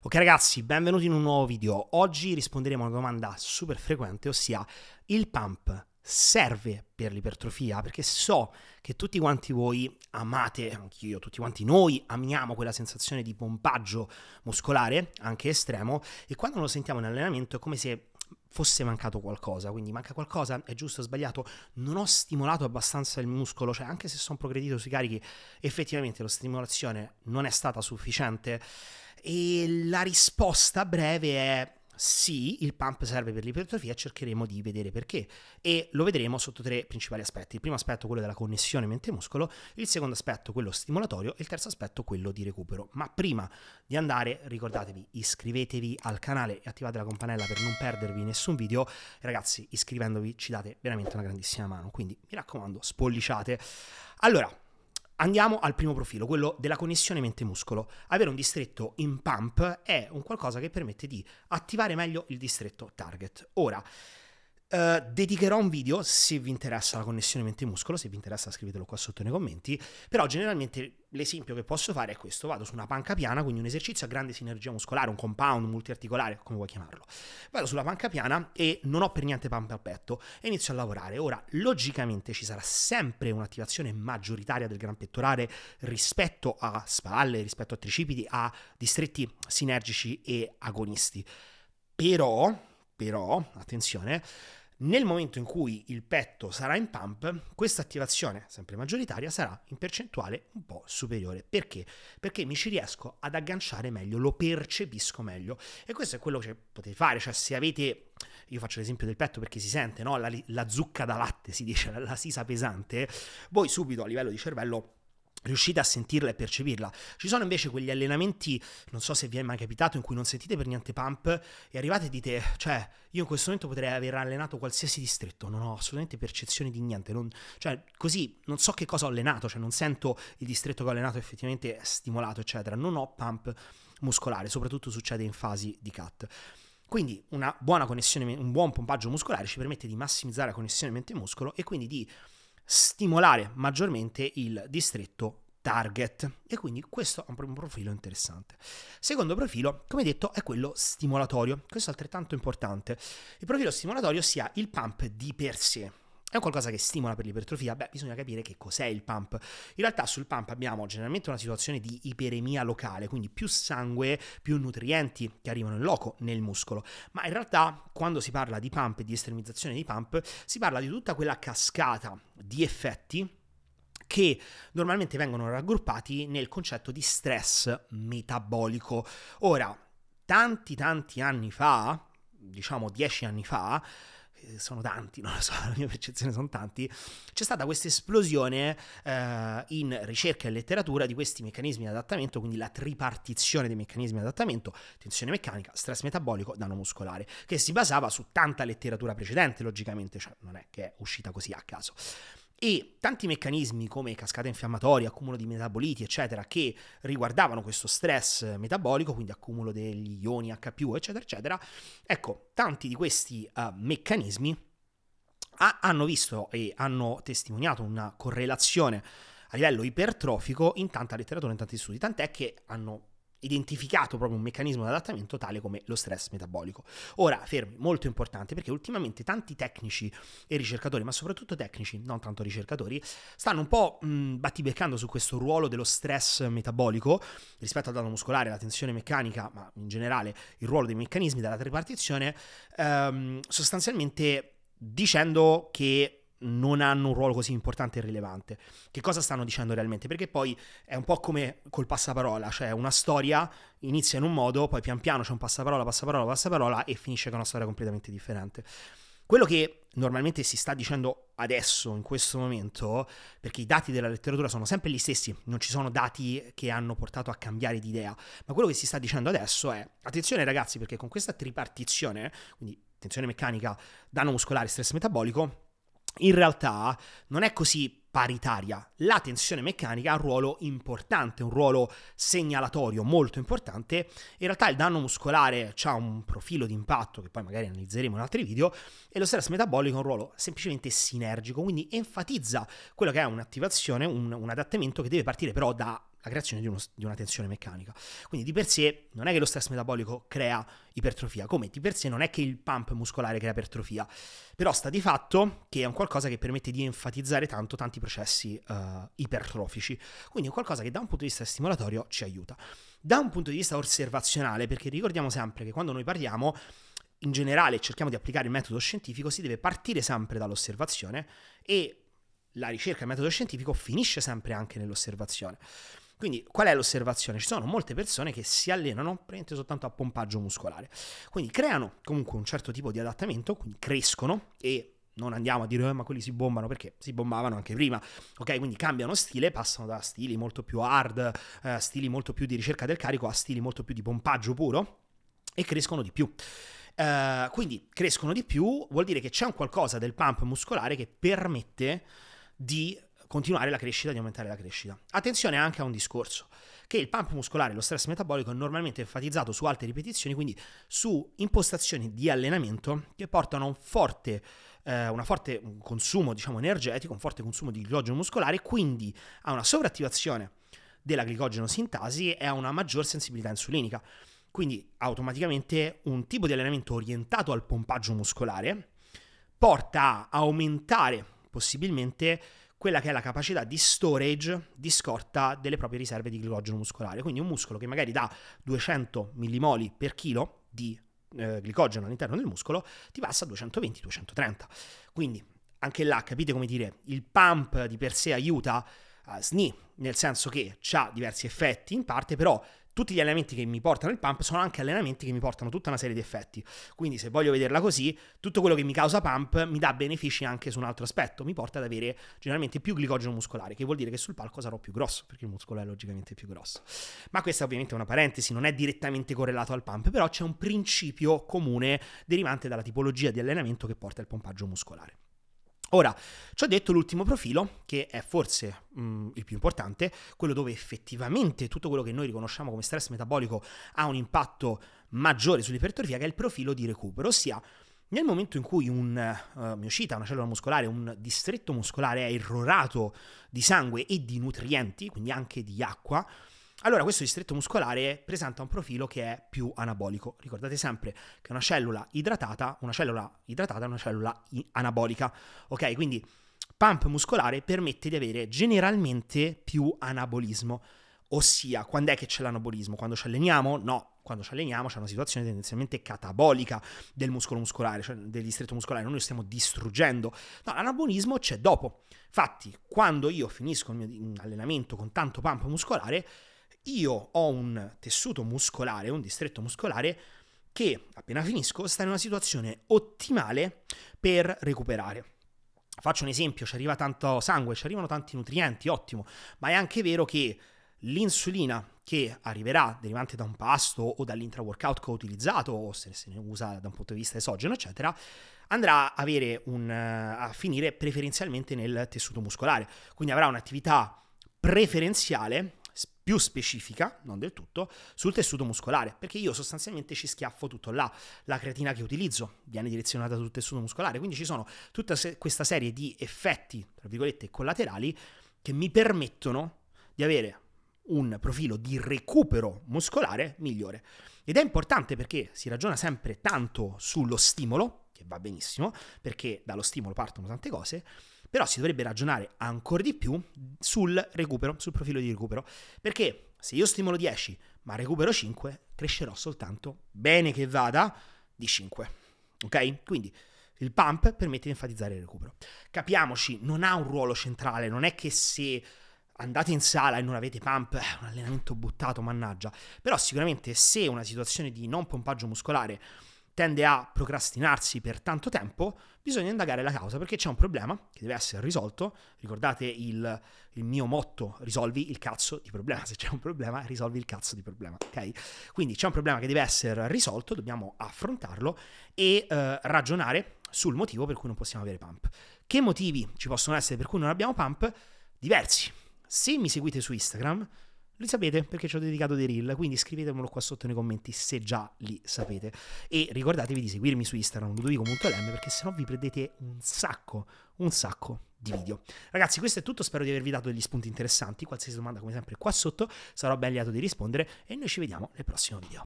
Ok ragazzi, benvenuti in un nuovo video. Oggi risponderemo a una domanda super frequente, ossia il pump serve per l'ipertrofia? Perché so che tutti quanti voi amate, anch'io, tutti quanti noi amiamo quella sensazione di pompaggio muscolare, anche estremo, e quando lo sentiamo in allenamento è come se fosse mancato qualcosa, quindi manca qualcosa, è giusto, è sbagliato, non ho stimolato abbastanza il muscolo, cioè anche se sono progredito sui carichi, effettivamente la stimolazione non è stata sufficiente e la risposta breve è sì, il pump serve per l'ipertrofia, cercheremo di vedere perché e lo vedremo sotto tre principali aspetti. Il primo aspetto quello della connessione mente-muscolo, il secondo aspetto quello stimolatorio e il terzo aspetto quello di recupero. Ma prima di andare ricordatevi iscrivetevi al canale e attivate la campanella per non perdervi nessun video. Ragazzi iscrivendovi ci date veramente una grandissima mano, quindi mi raccomando spolliciate. Allora, Andiamo al primo profilo, quello della connessione mente-muscolo. Avere un distretto in pump è un qualcosa che permette di attivare meglio il distretto target. Ora, Uh, dedicherò un video se vi interessa la connessione mente-muscolo, se vi interessa scrivetelo qua sotto nei commenti, però generalmente l'esempio che posso fare è questo, vado su una panca piana, quindi un esercizio a grande sinergia muscolare, un compound multiarticolare, come vuoi chiamarlo, vado sulla panca piana e non ho per niente pampe al petto e inizio a lavorare, ora logicamente ci sarà sempre un'attivazione maggioritaria del gran pettorale rispetto a spalle, rispetto a tricipiti, a distretti sinergici e agonisti, però però, attenzione, nel momento in cui il petto sarà in pump, questa attivazione, sempre maggioritaria, sarà in percentuale un po' superiore. Perché? Perché mi ci riesco ad agganciare meglio, lo percepisco meglio. E questo è quello che potete fare, cioè se avete, io faccio l'esempio del petto perché si sente, no? la, la zucca da latte si dice, la, la sisa pesante, voi subito a livello di cervello riuscite a sentirla e percepirla. Ci sono invece quegli allenamenti, non so se vi è mai capitato, in cui non sentite per niente pump e arrivate e dite, cioè, io in questo momento potrei aver allenato qualsiasi distretto, non ho assolutamente percezione di niente, non, cioè, così non so che cosa ho allenato, cioè non sento il distretto che ho allenato effettivamente stimolato, eccetera, non ho pump muscolare, soprattutto succede in fasi di cut. Quindi una buona connessione, un buon pompaggio muscolare ci permette di massimizzare la connessione mente-muscolo e quindi di stimolare maggiormente il distretto target e quindi questo è un profilo interessante. Secondo profilo, come detto, è quello stimolatorio, questo è altrettanto importante. Il profilo stimolatorio sia il pump di per sé, è qualcosa che stimola per l'ipertrofia? Beh, bisogna capire che cos'è il pump. In realtà sul pump abbiamo generalmente una situazione di iperemia locale, quindi più sangue, più nutrienti che arrivano in loco nel muscolo. Ma in realtà quando si parla di pump e di estremizzazione di pump, si parla di tutta quella cascata di effetti che normalmente vengono raggruppati nel concetto di stress metabolico. Ora, tanti tanti anni fa, diciamo dieci anni fa, eh, sono tanti, non lo so, la mia percezione sono tanti, c'è stata questa esplosione eh, in ricerca e letteratura di questi meccanismi di adattamento, quindi la tripartizione dei meccanismi di adattamento, tensione meccanica, stress metabolico, danno muscolare, che si basava su tanta letteratura precedente, logicamente, cioè non è che è uscita così a caso e tanti meccanismi come cascata infiammatoria, accumulo di metaboliti, eccetera, che riguardavano questo stress metabolico, quindi accumulo degli ioni H+, eccetera, eccetera, ecco, tanti di questi uh, meccanismi ha, hanno visto e hanno testimoniato una correlazione a livello ipertrofico in tanta letteratura, in tanti studi, tant'è che hanno identificato proprio un meccanismo di adattamento tale come lo stress metabolico. Ora, fermi, molto importante perché ultimamente tanti tecnici e ricercatori, ma soprattutto tecnici, non tanto ricercatori, stanno un po' mh, mm, battibeccando su questo ruolo dello stress metabolico rispetto al danno muscolare, la tensione meccanica, ma in generale il ruolo dei meccanismi della tripartizione, ehm, sostanzialmente dicendo che non hanno un ruolo così importante e rilevante. Che cosa stanno dicendo realmente? Perché poi è un po' come col passaparola, cioè una storia inizia in un modo, poi pian piano c'è un passaparola, passaparola, passaparola e finisce con una storia completamente differente. Quello che normalmente si sta dicendo adesso, in questo momento, perché i dati della letteratura sono sempre gli stessi, non ci sono dati che hanno portato a cambiare di idea, ma quello che si sta dicendo adesso è, attenzione ragazzi, perché con questa tripartizione, quindi tensione meccanica, danno muscolare e stress metabolico, in realtà non è così paritaria. La tensione meccanica ha un ruolo importante, un ruolo segnalatorio molto importante. In realtà il danno muscolare ha un profilo di impatto che poi magari analizzeremo in altri video e lo stress metabolico ha un ruolo semplicemente sinergico, quindi enfatizza quello che è un'attivazione, un, un adattamento che deve partire però da la creazione di, uno, di, una tensione meccanica. Quindi di per sé non è che lo stress metabolico crea ipertrofia, come di per sé non è che il pump muscolare crea ipertrofia, però sta di fatto che è un qualcosa che permette di enfatizzare tanto tanti processi uh, ipertrofici, quindi è qualcosa che da un punto di vista stimolatorio ci aiuta. Da un punto di vista osservazionale, perché ricordiamo sempre che quando noi parliamo in generale cerchiamo di applicare il metodo scientifico, si deve partire sempre dall'osservazione e la ricerca del metodo scientifico finisce sempre anche nell'osservazione. Quindi qual è l'osservazione? Ci sono molte persone che si allenano praticamente soltanto a pompaggio muscolare, quindi creano comunque un certo tipo di adattamento, quindi crescono e non andiamo a dire eh, ma quelli si bombano perché si bombavano anche prima, ok? Quindi cambiano stile, passano da stili molto più hard, eh, stili molto più di ricerca del carico a stili molto più di pompaggio puro e crescono di più. Uh, quindi crescono di più, vuol dire che c'è un qualcosa del pump muscolare che permette di continuare la crescita, di aumentare la crescita. Attenzione anche a un discorso, che il pump muscolare e lo stress metabolico è normalmente enfatizzato su alte ripetizioni, quindi su impostazioni di allenamento che portano a un forte, eh, un forte consumo diciamo, energetico, un forte consumo di glicogeno muscolare, quindi a una sovrattivazione della glicogeno sintasi e a una maggior sensibilità insulinica. Quindi automaticamente un tipo di allenamento orientato al pompaggio muscolare porta a aumentare possibilmente quella che è la capacità di storage, di scorta delle proprie riserve di glicogeno muscolare. Quindi un muscolo che magari dà 200 millimoli per chilo di eh, glicogeno all'interno del muscolo ti passa a 220-230. Quindi anche là capite come dire, il pump di per sé aiuta a ah, SNI, nel senso che ha diversi effetti in parte, però tutti gli allenamenti che mi portano il pump sono anche allenamenti che mi portano tutta una serie di effetti. Quindi se voglio vederla così, tutto quello che mi causa pump mi dà benefici anche su un altro aspetto, mi porta ad avere generalmente più glicogeno muscolare, che vuol dire che sul palco sarò più grosso, perché il muscolo è logicamente più grosso. Ma questa ovviamente è una parentesi, non è direttamente correlato al pump, però c'è un principio comune derivante dalla tipologia di allenamento che porta il pompaggio muscolare. Ora, ci ho detto l'ultimo profilo, che è forse mh, mm, il più importante, quello dove effettivamente tutto quello che noi riconosciamo come stress metabolico ha un impatto maggiore sull'ipertrofia, che è il profilo di recupero, ossia nel momento in cui un uh, eh, miocita, una cellula muscolare, un distretto muscolare è irrorato di sangue e di nutrienti, quindi anche di acqua, allora questo distretto muscolare presenta un profilo che è più anabolico. Ricordate sempre che una cellula idratata, una cellula idratata è una cellula anabolica. Ok, quindi pump muscolare permette di avere generalmente più anabolismo. Ossia, quando è che c'è l'anabolismo? Quando ci alleniamo? No, quando ci alleniamo c'è una situazione tendenzialmente catabolica del muscolo muscolare, cioè del distretto muscolare, noi lo stiamo distruggendo. No, l'anabolismo c'è dopo. Infatti, quando io finisco il mio allenamento con tanto pump muscolare, io ho un tessuto muscolare, un distretto muscolare che appena finisco sta in una situazione ottimale per recuperare. Faccio un esempio, ci arriva tanto sangue, ci arrivano tanti nutrienti, ottimo, ma è anche vero che l'insulina che arriverà derivante da un pasto o dall'intra-workout che ho utilizzato o se, se ne usa da un punto di vista esogeno, eccetera, andrà a, un, a finire preferenzialmente nel tessuto muscolare, quindi avrà un'attività preferenziale più specifica, non del tutto, sul tessuto muscolare, perché io sostanzialmente ci schiaffo tutto là. La creatina che utilizzo viene direzionata sul tessuto muscolare, quindi ci sono tutta se- questa serie di effetti, tra virgolette, collaterali che mi permettono di avere un profilo di recupero muscolare migliore. Ed è importante perché si ragiona sempre tanto sullo stimolo, che va benissimo, perché dallo stimolo partono tante cose, però si dovrebbe ragionare ancora di più sul recupero, sul profilo di recupero, perché se io stimolo 10 ma recupero 5, crescerò soltanto, bene che vada, di 5. Ok? Quindi il pump permette di enfatizzare il recupero. Capiamoci, non ha un ruolo centrale, non è che se andate in sala e non avete pump, è eh, un allenamento buttato, mannaggia. Però sicuramente se una situazione di non pompaggio muscolare tende a procrastinarsi per tanto tempo, bisogna indagare la causa perché c'è un problema che deve essere risolto. Ricordate il, il, mio motto, risolvi il cazzo di problema. Se c'è un problema, risolvi il cazzo di problema, ok? Quindi c'è un problema che deve essere risolto, dobbiamo affrontarlo e eh, ragionare sul motivo per cui non possiamo avere pump. Che motivi ci possono essere per cui non abbiamo pump? Diversi. Se mi seguite su Instagram, li sapete perché ci ho dedicato dei reel, quindi scrivetemelo qua sotto nei commenti se già li sapete. E ricordatevi di seguirmi su Instagram, ludovico.lm, perché sennò vi prendete un sacco, un sacco di video. Ragazzi, questo è tutto, spero di avervi dato degli spunti interessanti. Qualsiasi domanda, come sempre, qua sotto sarò ben lieto di rispondere e noi ci vediamo nel prossimo video.